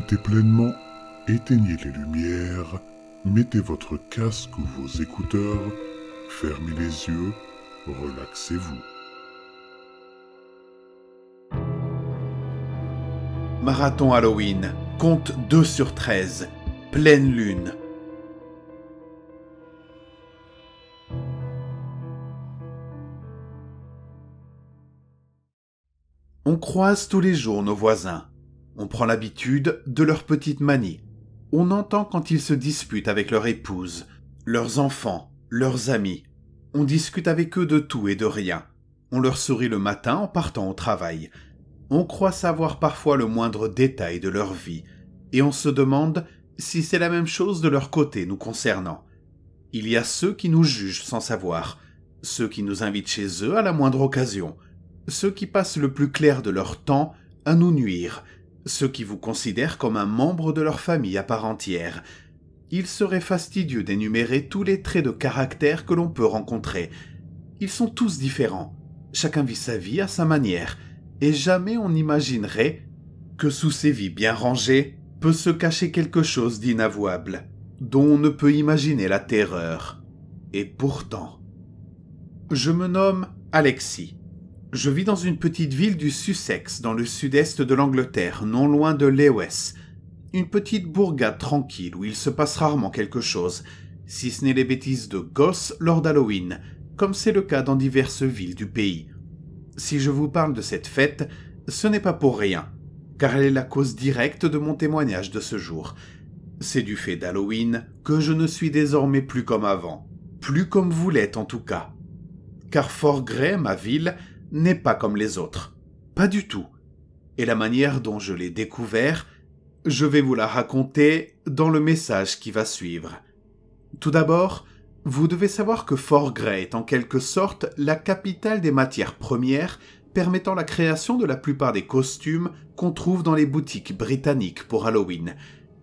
profitez pleinement, éteignez les lumières, mettez votre casque ou vos écouteurs, fermez les yeux, relaxez-vous. Marathon Halloween, compte 2 sur 13, pleine lune. On croise tous les jours nos voisins. On prend l'habitude de leurs petites manies. On entend quand ils se disputent avec leur épouse, leurs enfants, leurs amis. On discute avec eux de tout et de rien. On leur sourit le matin en partant au travail. On croit savoir parfois le moindre détail de leur vie, et on se demande si c'est la même chose de leur côté nous concernant. Il y a ceux qui nous jugent sans savoir, ceux qui nous invitent chez eux à la moindre occasion, ceux qui passent le plus clair de leur temps à nous nuire, ceux qui vous considèrent comme un membre de leur famille à part entière. Il serait fastidieux d'énumérer tous les traits de caractère que l'on peut rencontrer. Ils sont tous différents, chacun vit sa vie à sa manière, et jamais on n'imaginerait que sous ces vies bien rangées peut se cacher quelque chose d'inavouable, dont on ne peut imaginer la terreur. Et pourtant, je me nomme Alexis. Je vis dans une petite ville du Sussex, dans le sud-est de l'Angleterre, non loin de Lewes. Une petite bourgade tranquille où il se passe rarement quelque chose, si ce n'est les bêtises de gosses lors d'Halloween, comme c'est le cas dans diverses villes du pays. Si je vous parle de cette fête, ce n'est pas pour rien, car elle est la cause directe de mon témoignage de ce jour. C'est du fait d'Halloween que je ne suis désormais plus comme avant, plus comme vous l'êtes en tout cas. Car Fort Grey, ma ville, n'est pas comme les autres. Pas du tout. Et la manière dont je l'ai découvert, je vais vous la raconter dans le message qui va suivre. Tout d'abord, vous devez savoir que Fort Grey est en quelque sorte la capitale des matières premières permettant la création de la plupart des costumes qu'on trouve dans les boutiques britanniques pour Halloween,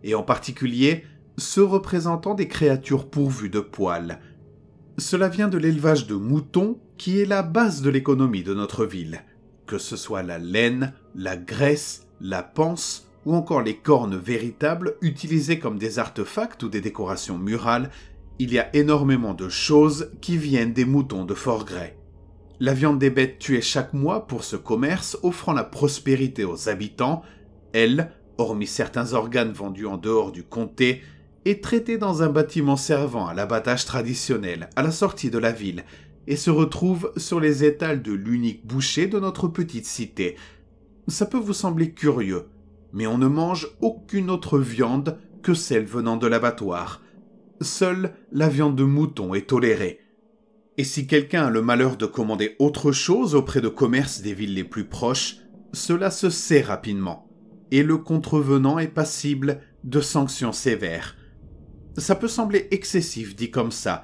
et en particulier ceux représentant des créatures pourvues de poils. Cela vient de l'élevage de moutons qui est la base de l'économie de notre ville, que ce soit la laine, la graisse, la panse ou encore les cornes véritables utilisées comme des artefacts ou des décorations murales, il y a énormément de choses qui viennent des moutons de Fort grès. La viande des bêtes tuées chaque mois pour ce commerce offrant la prospérité aux habitants, elle, hormis certains organes vendus en dehors du comté, est traitée dans un bâtiment servant à l'abattage traditionnel à la sortie de la ville, et se retrouve sur les étals de l'unique boucher de notre petite cité. Ça peut vous sembler curieux, mais on ne mange aucune autre viande que celle venant de l'abattoir. Seule la viande de mouton est tolérée. Et si quelqu'un a le malheur de commander autre chose auprès de commerces des villes les plus proches, cela se sait rapidement, et le contrevenant est passible de sanctions sévères. Ça peut sembler excessif dit comme ça,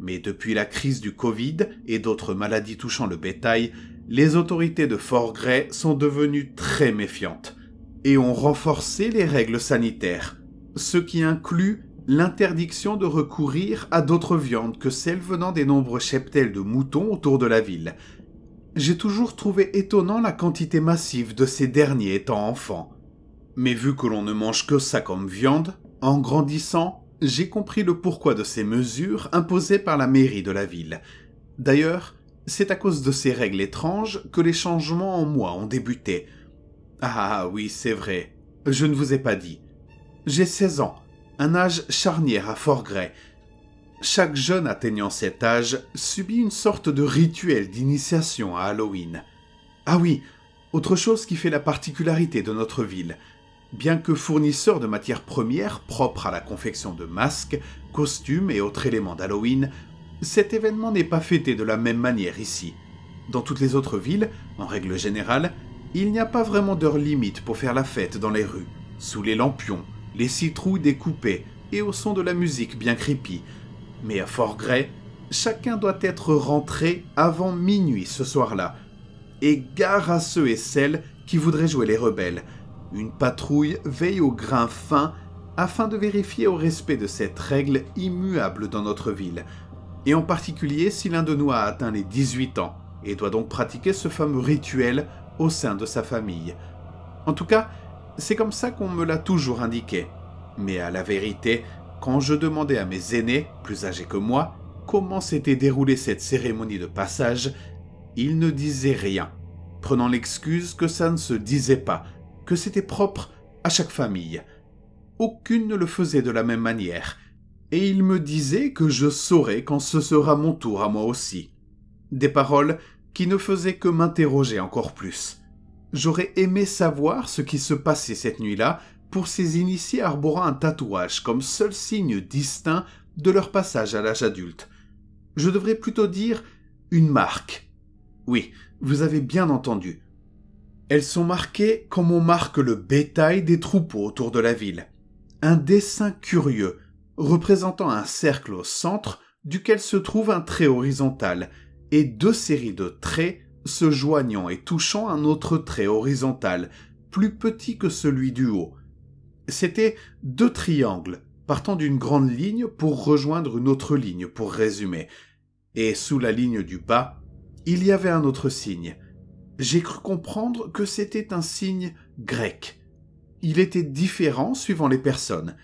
mais depuis la crise du Covid et d'autres maladies touchant le bétail, les autorités de Fort Grey sont devenues très méfiantes et ont renforcé les règles sanitaires, ce qui inclut l'interdiction de recourir à d'autres viandes que celles venant des nombreux cheptels de moutons autour de la ville. J'ai toujours trouvé étonnant la quantité massive de ces derniers étant enfants. Mais vu que l'on ne mange que ça comme viande, en grandissant, j'ai compris le pourquoi de ces mesures imposées par la mairie de la ville. D'ailleurs, c'est à cause de ces règles étranges que les changements en moi ont débuté. Ah oui, c'est vrai, je ne vous ai pas dit. J'ai 16 ans, un âge charnière à fort gré. Chaque jeune atteignant cet âge subit une sorte de rituel d'initiation à Halloween. Ah oui, autre chose qui fait la particularité de notre ville, Bien que fournisseur de matières premières propres à la confection de masques, costumes et autres éléments d'Halloween, cet événement n'est pas fêté de la même manière ici. Dans toutes les autres villes, en règle générale, il n'y a pas vraiment d'heure limite pour faire la fête dans les rues, sous les lampions, les citrouilles découpées et au son de la musique bien creepy. Mais à Fort gré, chacun doit être rentré avant minuit ce soir-là. Et gare à ceux et celles qui voudraient jouer les rebelles, une patrouille veille au grain fin afin de vérifier au respect de cette règle immuable dans notre ville, et en particulier si l'un de nous a atteint les 18 ans et doit donc pratiquer ce fameux rituel au sein de sa famille. En tout cas, c'est comme ça qu'on me l'a toujours indiqué. Mais à la vérité, quand je demandais à mes aînés, plus âgés que moi, comment s'était déroulée cette cérémonie de passage, ils ne disaient rien, prenant l'excuse que ça ne se disait pas, que c'était propre à chaque famille. Aucune ne le faisait de la même manière, et il me disait que je saurais quand ce sera mon tour à moi aussi. Des paroles qui ne faisaient que m'interroger encore plus. J'aurais aimé savoir ce qui se passait cette nuit-là pour ces initiés arborant un tatouage comme seul signe distinct de leur passage à l'âge adulte. Je devrais plutôt dire une marque. Oui, vous avez bien entendu, elles sont marquées comme on marque le bétail des troupeaux autour de la ville. Un dessin curieux, représentant un cercle au centre duquel se trouve un trait horizontal, et deux séries de traits se joignant et touchant un autre trait horizontal, plus petit que celui du haut. C'était deux triangles partant d'une grande ligne pour rejoindre une autre ligne, pour résumer. Et sous la ligne du bas, il y avait un autre signe, j'ai cru comprendre que c'était un signe grec. Il était différent suivant les personnes.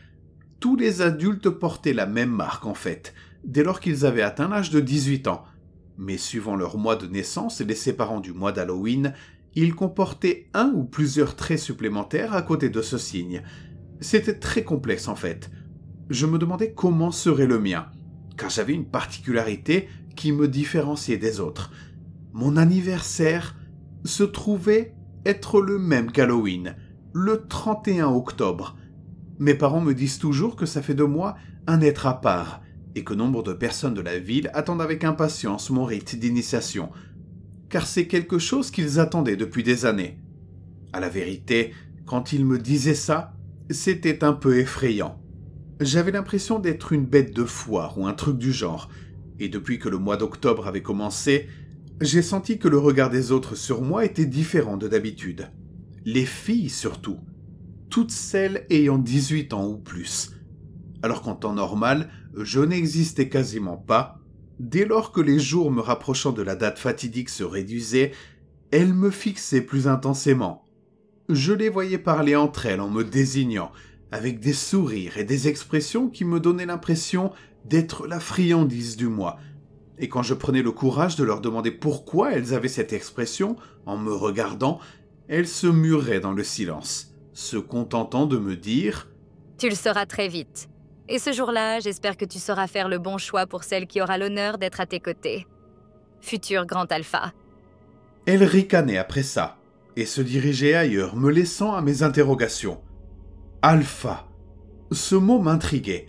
Tous les adultes portaient la même marque en fait, dès lors qu'ils avaient atteint l'âge de 18 ans. Mais suivant leur mois de naissance et les séparant du mois d'Halloween, ils comportaient un ou plusieurs traits supplémentaires à côté de ce signe. C'était très complexe en fait. Je me demandais comment serait le mien, car j'avais une particularité qui me différenciait des autres. Mon anniversaire se trouvait être le même qu'Halloween, le 31 octobre. Mes parents me disent toujours que ça fait de moi un être à part, et que nombre de personnes de la ville attendent avec impatience mon rite d'initiation, car c'est quelque chose qu'ils attendaient depuis des années. À la vérité, quand ils me disaient ça, c'était un peu effrayant. J'avais l'impression d'être une bête de foire ou un truc du genre, et depuis que le mois d'octobre avait commencé, j'ai senti que le regard des autres sur moi était différent de d'habitude. Les filles surtout. Toutes celles ayant 18 ans ou plus. Alors qu'en temps normal, je n'existais quasiment pas. Dès lors que les jours me rapprochant de la date fatidique se réduisaient, elles me fixaient plus intensément. Je les voyais parler entre elles en me désignant, avec des sourires et des expressions qui me donnaient l'impression d'être la friandise du mois, et quand je prenais le courage de leur demander pourquoi elles avaient cette expression, en me regardant, elles se muraient dans le silence, se contentant de me dire ⁇ Tu le sauras très vite. Et ce jour-là, j'espère que tu sauras faire le bon choix pour celle qui aura l'honneur d'être à tes côtés. Futur grand alpha. ⁇ Elle ricanait après ça, et se dirigeait ailleurs, me laissant à mes interrogations. Alpha. Ce mot m'intriguait.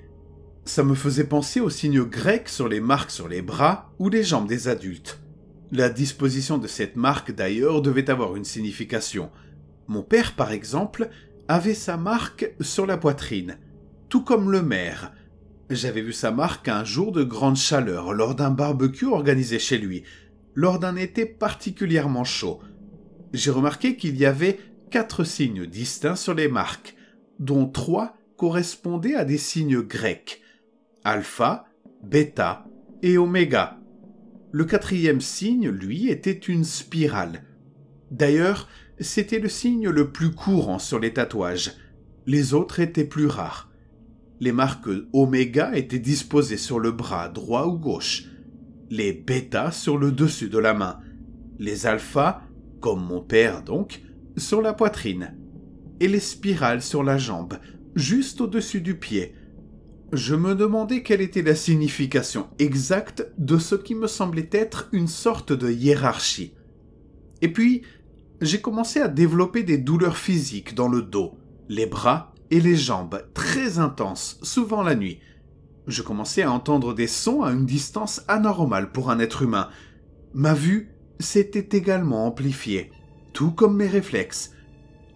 Ça me faisait penser aux signes grecs sur les marques sur les bras ou les jambes des adultes. La disposition de cette marque d'ailleurs devait avoir une signification. Mon père, par exemple, avait sa marque sur la poitrine, tout comme le maire. J'avais vu sa marque un jour de grande chaleur lors d'un barbecue organisé chez lui, lors d'un été particulièrement chaud. J'ai remarqué qu'il y avait quatre signes distincts sur les marques, dont trois correspondaient à des signes grecs alpha, bêta et oméga. Le quatrième signe, lui, était une spirale. D'ailleurs, c'était le signe le plus courant sur les tatouages. Les autres étaient plus rares. Les marques oméga étaient disposées sur le bras droit ou gauche, les bêta sur le dessus de la main, les alpha, comme mon père donc, sur la poitrine, et les spirales sur la jambe, juste au-dessus du pied, je me demandais quelle était la signification exacte de ce qui me semblait être une sorte de hiérarchie. Et puis, j'ai commencé à développer des douleurs physiques dans le dos, les bras et les jambes, très intenses, souvent la nuit. Je commençais à entendre des sons à une distance anormale pour un être humain. Ma vue s'était également amplifiée, tout comme mes réflexes.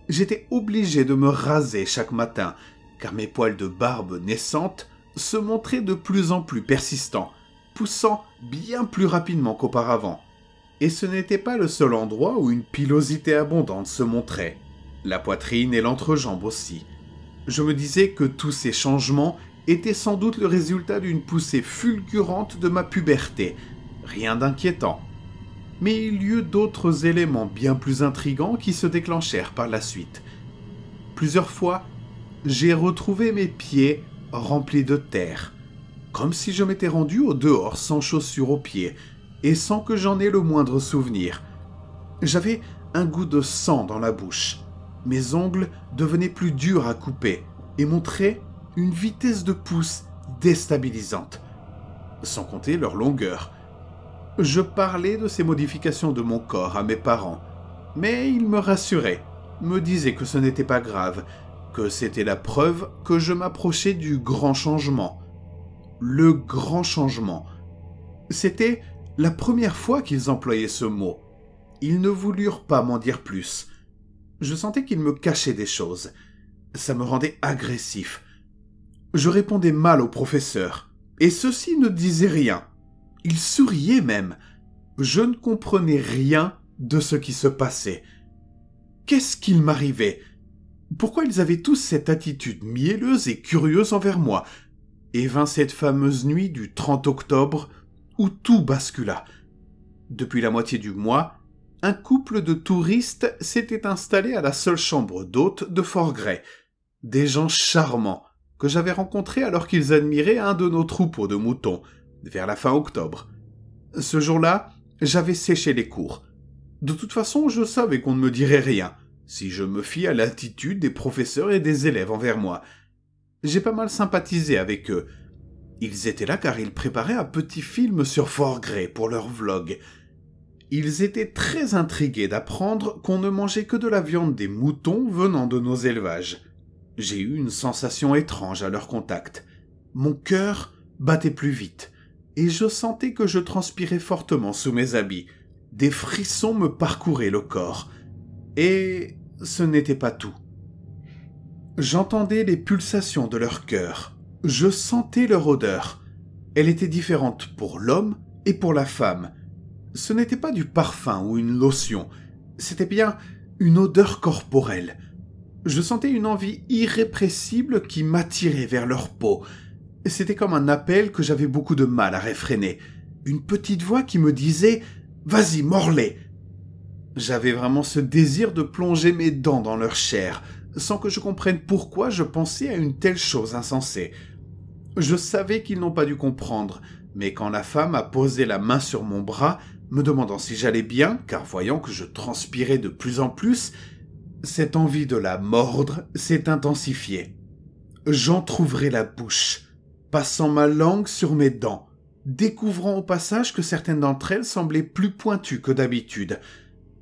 J'étais obligé de me raser chaque matin car mes poils de barbe naissante se montraient de plus en plus persistants, poussant bien plus rapidement qu'auparavant. Et ce n'était pas le seul endroit où une pilosité abondante se montrait, la poitrine et l'entrejambe aussi. Je me disais que tous ces changements étaient sans doute le résultat d'une poussée fulgurante de ma puberté, rien d'inquiétant. Mais il y eut d'autres éléments bien plus intrigants qui se déclenchèrent par la suite. Plusieurs fois, j'ai retrouvé mes pieds remplis de terre, comme si je m'étais rendu au dehors sans chaussures aux pieds et sans que j'en aie le moindre souvenir. J'avais un goût de sang dans la bouche. Mes ongles devenaient plus durs à couper et montraient une vitesse de pouce déstabilisante, sans compter leur longueur. Je parlais de ces modifications de mon corps à mes parents, mais ils me rassuraient, me disaient que ce n'était pas grave, c'était la preuve que je m'approchais du grand changement. Le grand changement. C'était la première fois qu'ils employaient ce mot. Ils ne voulurent pas m'en dire plus. Je sentais qu'ils me cachaient des choses. Ça me rendait agressif. Je répondais mal au professeur, et ceux-ci ne disaient rien. Ils souriaient même. Je ne comprenais rien de ce qui se passait. Qu'est-ce qu'il m'arrivait pourquoi ils avaient tous cette attitude mielleuse et curieuse envers moi, et vint cette fameuse nuit du 30 octobre où tout bascula. Depuis la moitié du mois, un couple de touristes s'était installé à la seule chambre d'hôte de Fort Grey. Des gens charmants que j'avais rencontrés alors qu'ils admiraient un de nos troupeaux de moutons, vers la fin octobre. Ce jour-là, j'avais séché les cours. De toute façon, je savais qu'on ne me dirait rien si je me fie à l'attitude des professeurs et des élèves envers moi. J'ai pas mal sympathisé avec eux. Ils étaient là car ils préparaient un petit film sur Fort Grey pour leur vlog. Ils étaient très intrigués d'apprendre qu'on ne mangeait que de la viande des moutons venant de nos élevages. J'ai eu une sensation étrange à leur contact. Mon cœur battait plus vite, et je sentais que je transpirais fortement sous mes habits. Des frissons me parcouraient le corps. Et ce n'était pas tout. J'entendais les pulsations de leur cœur, je sentais leur odeur. Elle était différente pour l'homme et pour la femme. Ce n'était pas du parfum ou une lotion, c'était bien une odeur corporelle. Je sentais une envie irrépressible qui m'attirait vers leur peau. C'était comme un appel que j'avais beaucoup de mal à réfréner. Une petite voix qui me disait Vas-y, morlaix j'avais vraiment ce désir de plonger mes dents dans leur chair, sans que je comprenne pourquoi je pensais à une telle chose insensée. Je savais qu'ils n'ont pas dû comprendre, mais quand la femme a posé la main sur mon bras, me demandant si j'allais bien, car voyant que je transpirais de plus en plus, cette envie de la mordre s'est intensifiée. J'entr'ouvrais la bouche, passant ma langue sur mes dents, découvrant au passage que certaines d'entre elles semblaient plus pointues que d'habitude.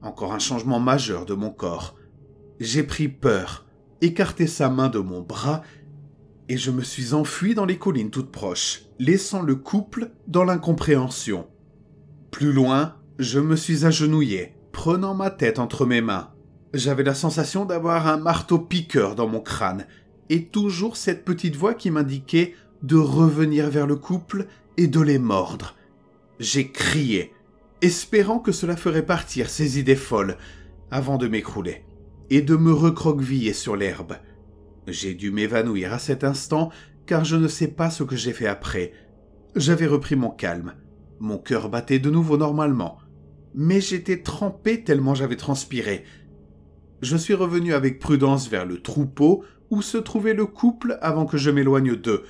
Encore un changement majeur de mon corps. J'ai pris peur, écarté sa main de mon bras et je me suis enfui dans les collines toutes proches, laissant le couple dans l'incompréhension. Plus loin, je me suis agenouillé, prenant ma tête entre mes mains. J'avais la sensation d'avoir un marteau piqueur dans mon crâne, et toujours cette petite voix qui m'indiquait de revenir vers le couple et de les mordre. J'ai crié, espérant que cela ferait partir ses idées folles, avant de m'écrouler, et de me recroqueviller sur l'herbe. J'ai dû m'évanouir à cet instant, car je ne sais pas ce que j'ai fait après. J'avais repris mon calme. Mon cœur battait de nouveau normalement. Mais j'étais trempé tellement j'avais transpiré. Je suis revenu avec prudence vers le troupeau où se trouvait le couple avant que je m'éloigne d'eux.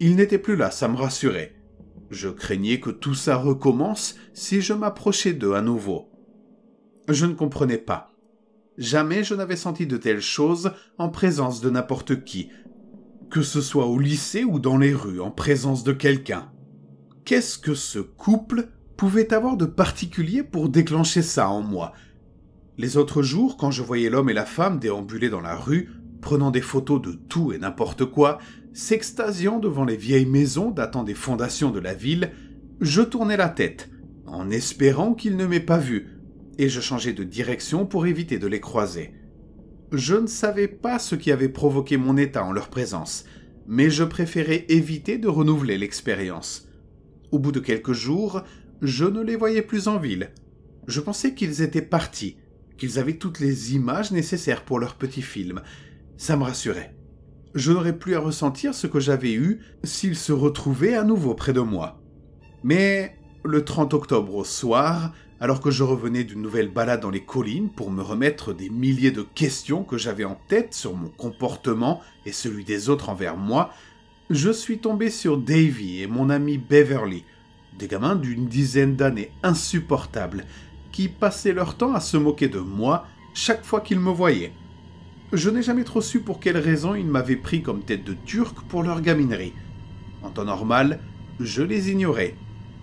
Ils n'étaient plus là, ça me rassurait. Je craignais que tout ça recommence si je m'approchais d'eux à nouveau. Je ne comprenais pas. Jamais je n'avais senti de telles choses en présence de n'importe qui, que ce soit au lycée ou dans les rues, en présence de quelqu'un. Qu'est-ce que ce couple pouvait avoir de particulier pour déclencher ça en moi Les autres jours, quand je voyais l'homme et la femme déambuler dans la rue, prenant des photos de tout et n'importe quoi, s'extasiant devant les vieilles maisons datant des fondations de la ville, je tournais la tête, en espérant qu'ils ne m'aient pas vu, et je changeais de direction pour éviter de les croiser. Je ne savais pas ce qui avait provoqué mon état en leur présence, mais je préférais éviter de renouveler l'expérience. Au bout de quelques jours, je ne les voyais plus en ville. Je pensais qu'ils étaient partis, qu'ils avaient toutes les images nécessaires pour leur petit film. Ça me rassurait je n'aurais plus à ressentir ce que j'avais eu s'il se retrouvait à nouveau près de moi. Mais le 30 octobre au soir, alors que je revenais d'une nouvelle balade dans les collines pour me remettre des milliers de questions que j'avais en tête sur mon comportement et celui des autres envers moi, je suis tombé sur Davy et mon ami Beverly, des gamins d'une dizaine d'années insupportables, qui passaient leur temps à se moquer de moi chaque fois qu'ils me voyaient. Je n'ai jamais trop su pour quelle raison ils m'avaient pris comme tête de turc pour leur gaminerie. En temps normal, je les ignorais.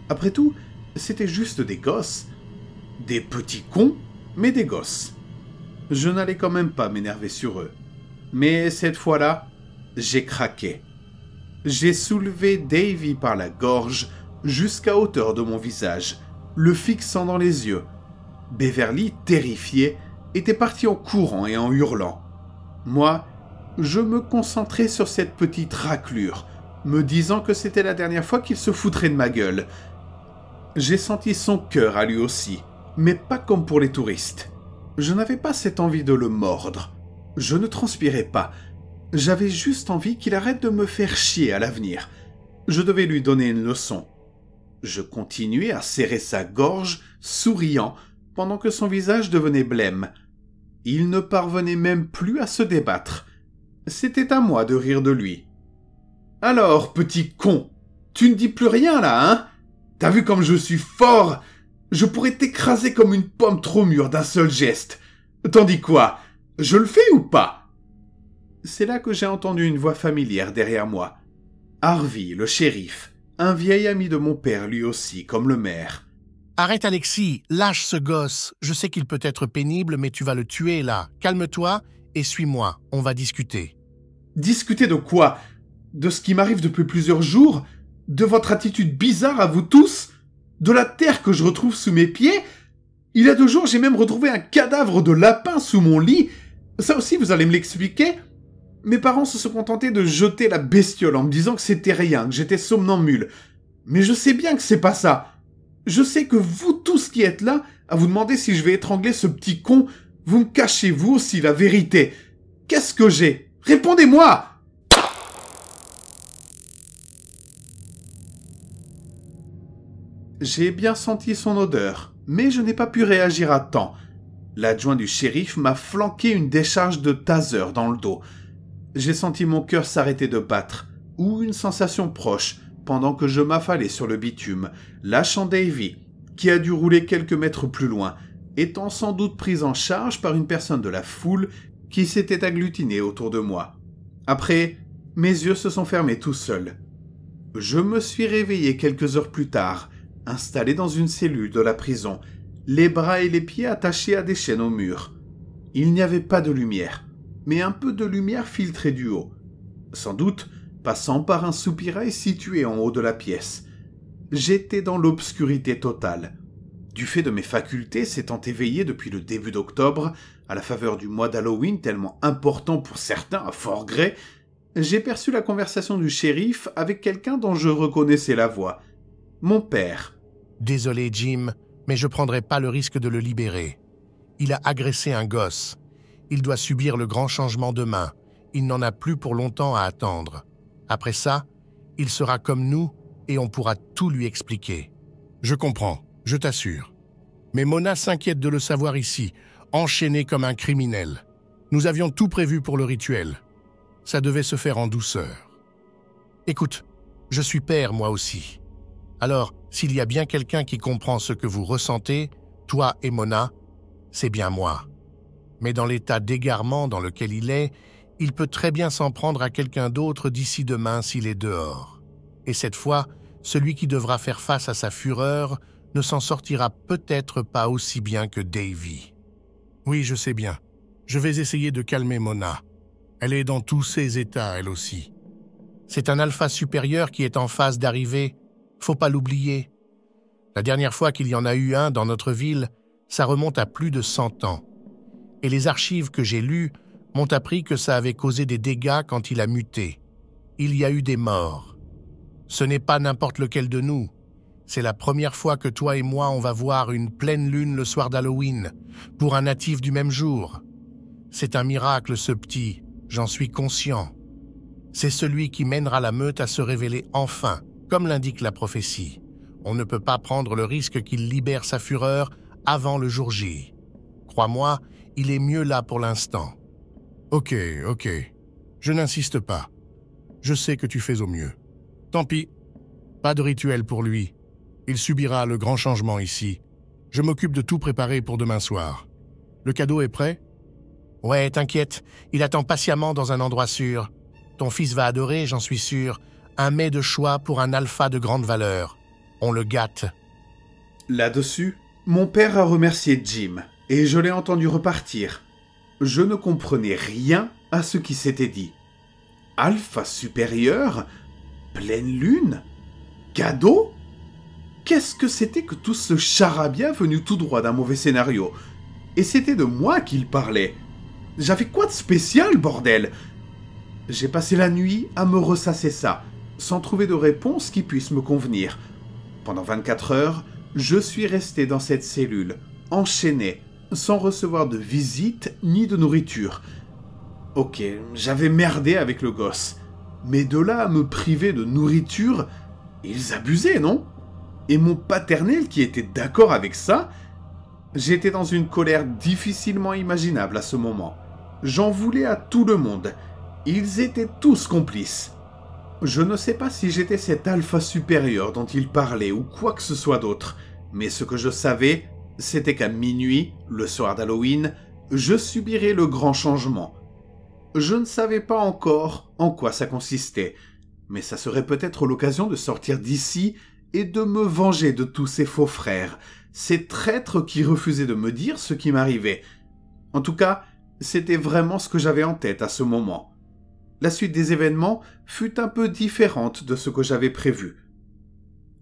Après tout, c'était juste des gosses. Des petits cons, mais des gosses. Je n'allais quand même pas m'énerver sur eux. Mais cette fois-là, j'ai craqué. J'ai soulevé Davy par la gorge jusqu'à hauteur de mon visage, le fixant dans les yeux. Beverly, terrifiée, était partie en courant et en hurlant. Moi, je me concentrais sur cette petite raclure, me disant que c'était la dernière fois qu'il se foutrait de ma gueule. J'ai senti son cœur à lui aussi, mais pas comme pour les touristes. Je n'avais pas cette envie de le mordre. Je ne transpirais pas. J'avais juste envie qu'il arrête de me faire chier à l'avenir. Je devais lui donner une leçon. Je continuais à serrer sa gorge, souriant, pendant que son visage devenait blême. Il ne parvenait même plus à se débattre. C'était à moi de rire de lui. Alors, petit con, tu ne dis plus rien là, hein T'as vu comme je suis fort Je pourrais t'écraser comme une pomme trop mûre d'un seul geste. Tandis quoi Je le fais ou pas C'est là que j'ai entendu une voix familière derrière moi. Harvey, le shérif, un vieil ami de mon père lui aussi, comme le maire. Arrête Alexis, lâche ce gosse. Je sais qu'il peut être pénible, mais tu vas le tuer là. Calme-toi et suis-moi, on va discuter. Discuter de quoi De ce qui m'arrive depuis plusieurs jours De votre attitude bizarre à vous tous De la terre que je retrouve sous mes pieds Il y a deux jours, j'ai même retrouvé un cadavre de lapin sous mon lit. Ça aussi, vous allez me l'expliquer Mes parents se sont contentés de jeter la bestiole en me disant que c'était rien, que j'étais somnambule. Mais je sais bien que c'est pas ça je sais que vous tous qui êtes là, à vous demander si je vais étrangler ce petit con, vous me cachez vous aussi la vérité. Qu'est-ce que j'ai Répondez-moi J'ai bien senti son odeur, mais je n'ai pas pu réagir à temps. L'adjoint du shérif m'a flanqué une décharge de taser dans le dos. J'ai senti mon cœur s'arrêter de battre, ou une sensation proche, pendant que je m'affalais sur le bitume, lâchant Davy, qui a dû rouler quelques mètres plus loin, étant sans doute pris en charge par une personne de la foule qui s'était agglutinée autour de moi. Après, mes yeux se sont fermés tout seuls. Je me suis réveillé quelques heures plus tard, installé dans une cellule de la prison, les bras et les pieds attachés à des chaînes au mur. Il n'y avait pas de lumière, mais un peu de lumière filtrée du haut. Sans doute, passant par un soupirail situé en haut de la pièce. J'étais dans l'obscurité totale. Du fait de mes facultés s'étant éveillées depuis le début d'octobre, à la faveur du mois d'Halloween tellement important pour certains à fort gré, j'ai perçu la conversation du shérif avec quelqu'un dont je reconnaissais la voix. Mon père. Désolé, Jim, mais je ne prendrai pas le risque de le libérer. Il a agressé un gosse. Il doit subir le grand changement demain. Il n'en a plus pour longtemps à attendre. Après ça, il sera comme nous et on pourra tout lui expliquer. Je comprends, je t'assure. Mais Mona s'inquiète de le savoir ici, enchaîné comme un criminel. Nous avions tout prévu pour le rituel. Ça devait se faire en douceur. Écoute, je suis père moi aussi. Alors, s'il y a bien quelqu'un qui comprend ce que vous ressentez, toi et Mona, c'est bien moi. Mais dans l'état d'égarement dans lequel il est, il peut très bien s'en prendre à quelqu'un d'autre d'ici demain s'il est dehors. Et cette fois, celui qui devra faire face à sa fureur ne s'en sortira peut-être pas aussi bien que Davy. Oui, je sais bien. Je vais essayer de calmer Mona. Elle est dans tous ses états, elle aussi. C'est un alpha supérieur qui est en phase d'arriver, faut pas l'oublier. La dernière fois qu'il y en a eu un dans notre ville, ça remonte à plus de 100 ans. Et les archives que j'ai lues m'ont appris que ça avait causé des dégâts quand il a muté. Il y a eu des morts. Ce n'est pas n'importe lequel de nous. C'est la première fois que toi et moi on va voir une pleine lune le soir d'Halloween, pour un natif du même jour. C'est un miracle ce petit, j'en suis conscient. C'est celui qui mènera la meute à se révéler enfin, comme l'indique la prophétie. On ne peut pas prendre le risque qu'il libère sa fureur avant le jour J. Crois-moi, il est mieux là pour l'instant. Ok, ok. Je n'insiste pas. Je sais que tu fais au mieux. Tant pis. Pas de rituel pour lui. Il subira le grand changement ici. Je m'occupe de tout préparer pour demain soir. Le cadeau est prêt Ouais, t'inquiète. Il attend patiemment dans un endroit sûr. Ton fils va adorer, j'en suis sûr. Un mets de choix pour un alpha de grande valeur. On le gâte. Là-dessus, mon père a remercié Jim, et je l'ai entendu repartir, je ne comprenais rien à ce qui s'était dit. Alpha supérieur Pleine lune Cadeau Qu'est-ce que c'était que tout ce charabia venu tout droit d'un mauvais scénario Et c'était de moi qu'il parlait. J'avais quoi de spécial, bordel J'ai passé la nuit à me ressasser ça, sans trouver de réponse qui puisse me convenir. Pendant 24 heures, je suis resté dans cette cellule, enchaîné, sans recevoir de visite ni de nourriture. Ok, j'avais merdé avec le gosse. Mais de là à me priver de nourriture, ils abusaient, non Et mon paternel qui était d'accord avec ça, j'étais dans une colère difficilement imaginable à ce moment. J'en voulais à tout le monde. Ils étaient tous complices. Je ne sais pas si j'étais cet alpha supérieur dont ils parlaient ou quoi que ce soit d'autre, mais ce que je savais, c'était qu'à minuit, le soir d'Halloween, je subirais le grand changement. Je ne savais pas encore en quoi ça consistait, mais ça serait peut-être l'occasion de sortir d'ici et de me venger de tous ces faux frères, ces traîtres qui refusaient de me dire ce qui m'arrivait. En tout cas, c'était vraiment ce que j'avais en tête à ce moment. La suite des événements fut un peu différente de ce que j'avais prévu.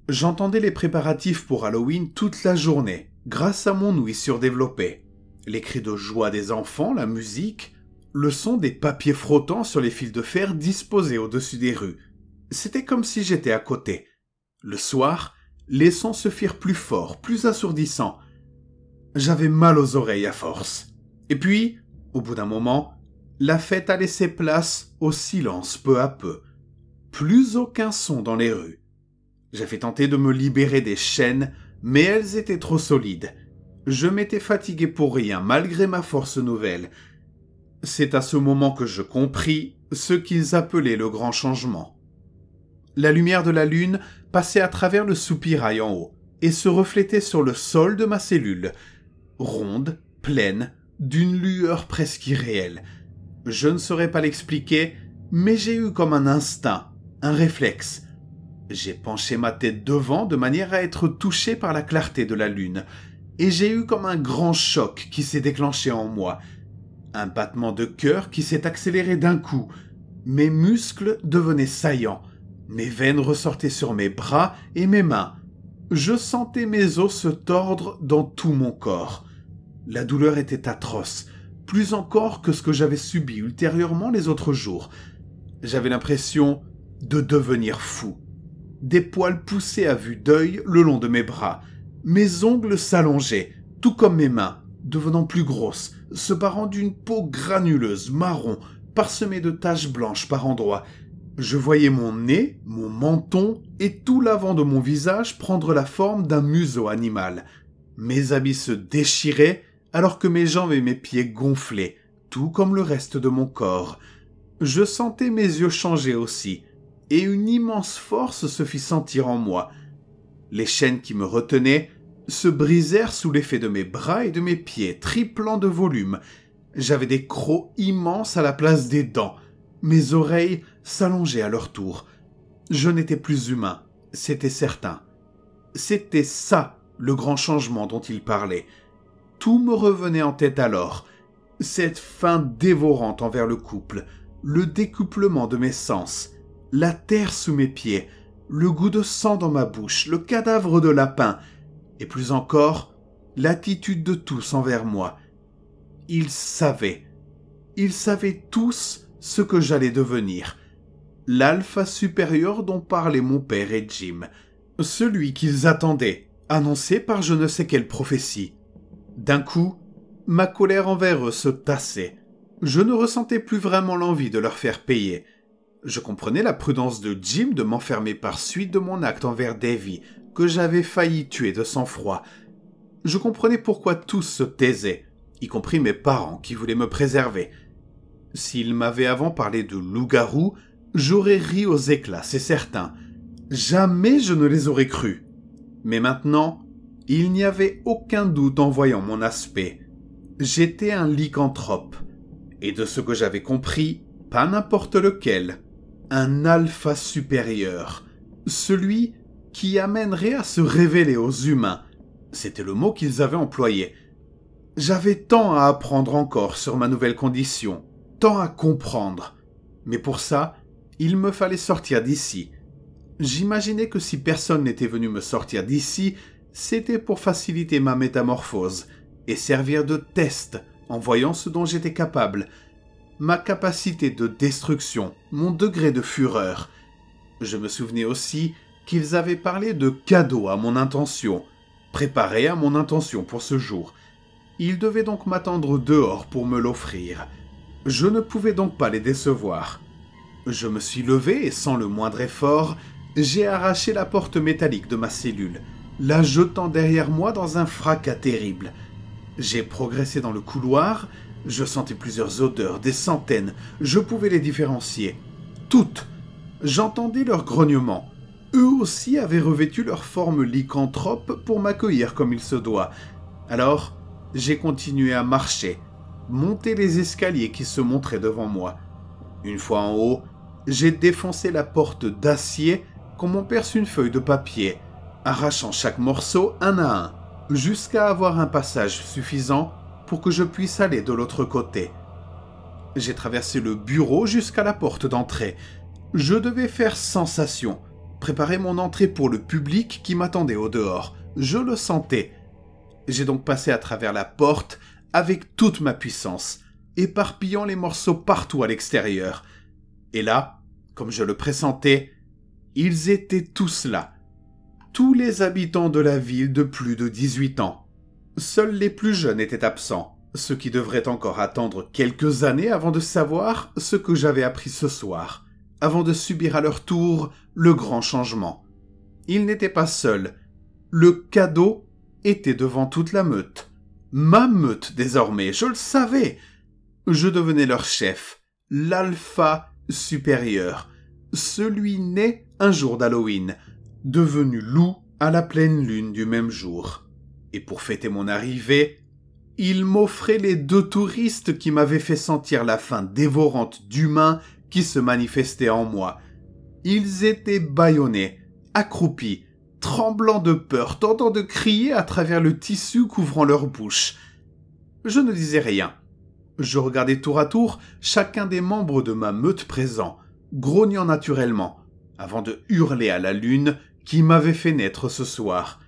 J'entendais les préparatifs pour Halloween toute la journée, grâce à mon ouïe surdéveloppée. Les cris de joie des enfants, la musique, le son des papiers frottant sur les fils de fer disposés au-dessus des rues. C'était comme si j'étais à côté. Le soir, les sons se firent plus forts, plus assourdissants. J'avais mal aux oreilles à force. Et puis, au bout d'un moment, la fête a laissé place au silence peu à peu. Plus aucun son dans les rues. J'avais tenté de me libérer des chaînes mais elles étaient trop solides. Je m'étais fatigué pour rien, malgré ma force nouvelle. C'est à ce moment que je compris ce qu'ils appelaient le grand changement. La lumière de la lune passait à travers le soupirail en haut et se reflétait sur le sol de ma cellule, ronde, pleine, d'une lueur presque irréelle. Je ne saurais pas l'expliquer, mais j'ai eu comme un instinct, un réflexe. J'ai penché ma tête devant de manière à être touché par la clarté de la lune, et j'ai eu comme un grand choc qui s'est déclenché en moi, un battement de cœur qui s'est accéléré d'un coup. Mes muscles devenaient saillants, mes veines ressortaient sur mes bras et mes mains. Je sentais mes os se tordre dans tout mon corps. La douleur était atroce, plus encore que ce que j'avais subi ultérieurement les autres jours. J'avais l'impression de devenir fou des poils poussaient à vue d'œil le long de mes bras. Mes ongles s'allongeaient, tout comme mes mains, devenant plus grosses, se parant d'une peau granuleuse, marron, parsemée de taches blanches par endroits. Je voyais mon nez, mon menton et tout l'avant de mon visage prendre la forme d'un museau animal. Mes habits se déchiraient alors que mes jambes et mes pieds gonflaient, tout comme le reste de mon corps. Je sentais mes yeux changer aussi, et une immense force se fit sentir en moi. Les chaînes qui me retenaient se brisèrent sous l'effet de mes bras et de mes pieds, triplant de volume. J'avais des crocs immenses à la place des dents. Mes oreilles s'allongeaient à leur tour. Je n'étais plus humain, c'était certain. C'était ça le grand changement dont il parlait. Tout me revenait en tête alors. Cette faim dévorante envers le couple, le découplement de mes sens, la terre sous mes pieds, le goût de sang dans ma bouche, le cadavre de lapin, et plus encore, l'attitude de tous envers moi. Ils savaient, ils savaient tous ce que j'allais devenir. L'alpha supérieur dont parlaient mon père et Jim, celui qu'ils attendaient, annoncé par je ne sais quelle prophétie. D'un coup, ma colère envers eux se tassait. Je ne ressentais plus vraiment l'envie de leur faire payer. Je comprenais la prudence de Jim de m'enfermer par suite de mon acte envers Davy, que j'avais failli tuer de sang-froid. Je comprenais pourquoi tous se taisaient, y compris mes parents qui voulaient me préserver. S'ils m'avaient avant parlé de loup-garou, j'aurais ri aux éclats, c'est certain. Jamais je ne les aurais crus. Mais maintenant, il n'y avait aucun doute en voyant mon aspect. J'étais un lycanthrope. Et de ce que j'avais compris, pas n'importe lequel, un alpha supérieur, celui qui amènerait à se révéler aux humains. C'était le mot qu'ils avaient employé. J'avais tant à apprendre encore sur ma nouvelle condition, tant à comprendre. Mais pour ça, il me fallait sortir d'ici. J'imaginais que si personne n'était venu me sortir d'ici, c'était pour faciliter ma métamorphose et servir de test en voyant ce dont j'étais capable, ma capacité de destruction, mon degré de fureur. Je me souvenais aussi qu'ils avaient parlé de cadeaux à mon intention, préparé à mon intention pour ce jour. Ils devaient donc m'attendre dehors pour me l'offrir. Je ne pouvais donc pas les décevoir. Je me suis levé et sans le moindre effort, j'ai arraché la porte métallique de ma cellule, la jetant derrière moi dans un fracas terrible. J'ai progressé dans le couloir, je sentais plusieurs odeurs, des centaines. Je pouvais les différencier. Toutes. J'entendais leurs grognements. Eux aussi avaient revêtu leur forme lycanthrope pour m'accueillir comme il se doit. Alors, j'ai continué à marcher, monter les escaliers qui se montraient devant moi. Une fois en haut, j'ai défoncé la porte d'acier comme on perce une feuille de papier, arrachant chaque morceau un à un, jusqu'à avoir un passage suffisant pour que je puisse aller de l'autre côté. J'ai traversé le bureau jusqu'à la porte d'entrée. Je devais faire sensation, préparer mon entrée pour le public qui m'attendait au dehors. Je le sentais. J'ai donc passé à travers la porte avec toute ma puissance, éparpillant les morceaux partout à l'extérieur. Et là, comme je le pressentais, ils étaient tous là. Tous les habitants de la ville de plus de 18 ans. Seuls les plus jeunes étaient absents, ce qui devrait encore attendre quelques années avant de savoir ce que j'avais appris ce soir, avant de subir à leur tour le grand changement. Ils n'étaient pas seuls. Le cadeau était devant toute la meute. Ma meute désormais, je le savais. Je devenais leur chef, l'alpha supérieur, celui né un jour d'Halloween, devenu loup à la pleine lune du même jour. Et pour fêter mon arrivée, il m'offrait les deux touristes qui m'avaient fait sentir la faim dévorante d'humains qui se manifestait en moi. Ils étaient bâillonnés, accroupis, tremblants de peur, tentant de crier à travers le tissu couvrant leur bouche. Je ne disais rien. Je regardais tour à tour chacun des membres de ma meute présent, grognant naturellement, avant de hurler à la lune qui m'avait fait naître ce soir.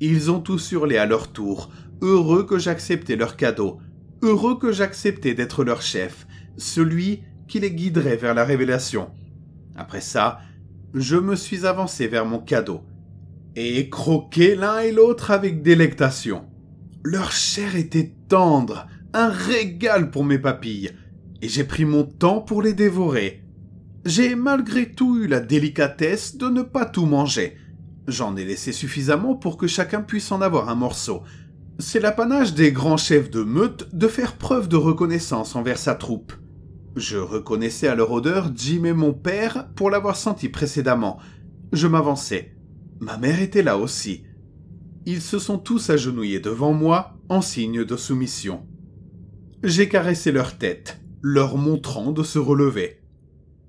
Ils ont tous hurlé à leur tour, heureux que j'acceptais leur cadeau, heureux que j'acceptais d'être leur chef, celui qui les guiderait vers la révélation. Après ça, je me suis avancé vers mon cadeau et croqué l'un et l'autre avec délectation. Leur chair était tendre, un régal pour mes papilles, et j'ai pris mon temps pour les dévorer. J'ai malgré tout eu la délicatesse de ne pas tout manger, J'en ai laissé suffisamment pour que chacun puisse en avoir un morceau. C'est l'apanage des grands chefs de meute de faire preuve de reconnaissance envers sa troupe. Je reconnaissais à leur odeur Jim et mon père pour l'avoir senti précédemment. Je m'avançais. Ma mère était là aussi. Ils se sont tous agenouillés devant moi en signe de soumission. J'ai caressé leur tête, leur montrant de se relever.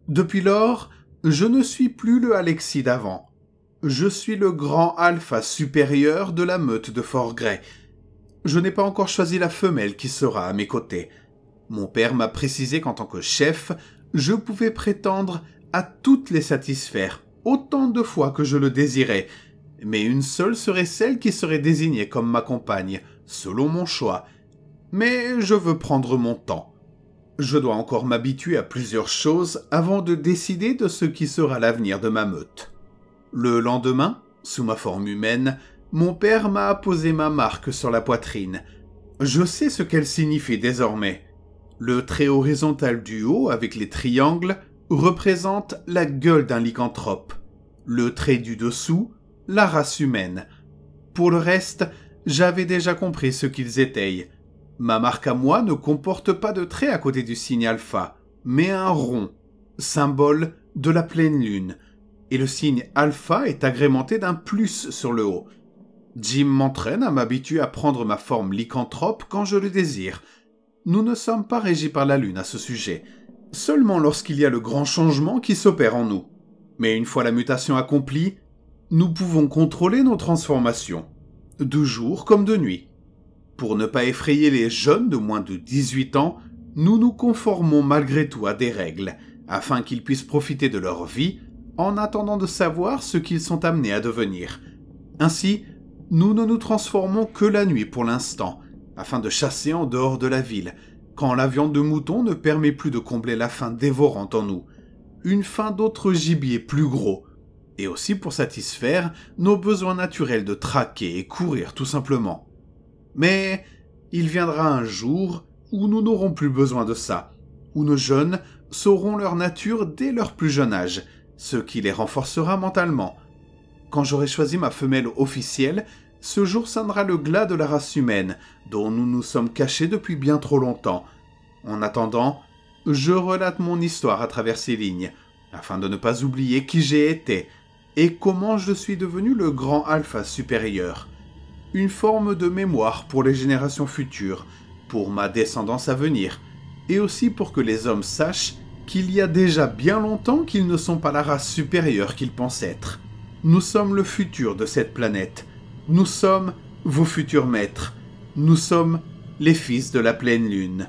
Depuis lors, je ne suis plus le Alexis d'avant. Je suis le grand alpha supérieur de la meute de Fort Grey. Je n'ai pas encore choisi la femelle qui sera à mes côtés. Mon père m'a précisé qu'en tant que chef, je pouvais prétendre à toutes les satisfaire autant de fois que je le désirais, mais une seule serait celle qui serait désignée comme ma compagne, selon mon choix. Mais je veux prendre mon temps. Je dois encore m'habituer à plusieurs choses avant de décider de ce qui sera l'avenir de ma meute. Le lendemain, sous ma forme humaine, mon père m'a posé ma marque sur la poitrine. Je sais ce qu'elle signifie désormais. Le trait horizontal du haut avec les triangles représente la gueule d'un lycanthrope. Le trait du dessous, la race humaine. Pour le reste, j'avais déjà compris ce qu'ils étaient. Ma marque à moi ne comporte pas de trait à côté du signe alpha, mais un rond, symbole de la pleine lune, et le signe alpha est agrémenté d'un plus sur le haut. Jim m'entraîne à m'habituer à prendre ma forme lycanthrope quand je le désire. Nous ne sommes pas régis par la Lune à ce sujet, seulement lorsqu'il y a le grand changement qui s'opère en nous. Mais une fois la mutation accomplie, nous pouvons contrôler nos transformations, de jour comme de nuit. Pour ne pas effrayer les jeunes de moins de 18 ans, nous nous conformons malgré tout à des règles, afin qu'ils puissent profiter de leur vie en attendant de savoir ce qu'ils sont amenés à devenir. Ainsi, nous ne nous transformons que la nuit pour l'instant, afin de chasser en dehors de la ville, quand la viande de mouton ne permet plus de combler la faim dévorante en nous, une faim d'autres gibiers plus gros, et aussi pour satisfaire nos besoins naturels de traquer et courir tout simplement. Mais il viendra un jour où nous n'aurons plus besoin de ça, où nos jeunes sauront leur nature dès leur plus jeune âge, ce qui les renforcera mentalement. Quand j'aurai choisi ma femelle officielle, ce jour sonnera le glas de la race humaine, dont nous nous sommes cachés depuis bien trop longtemps. En attendant, je relate mon histoire à travers ces lignes, afin de ne pas oublier qui j'ai été et comment je suis devenu le grand alpha supérieur. Une forme de mémoire pour les générations futures, pour ma descendance à venir, et aussi pour que les hommes sachent qu'il y a déjà bien longtemps qu'ils ne sont pas la race supérieure qu'ils pensent être. Nous sommes le futur de cette planète. Nous sommes vos futurs maîtres. Nous sommes les fils de la pleine lune.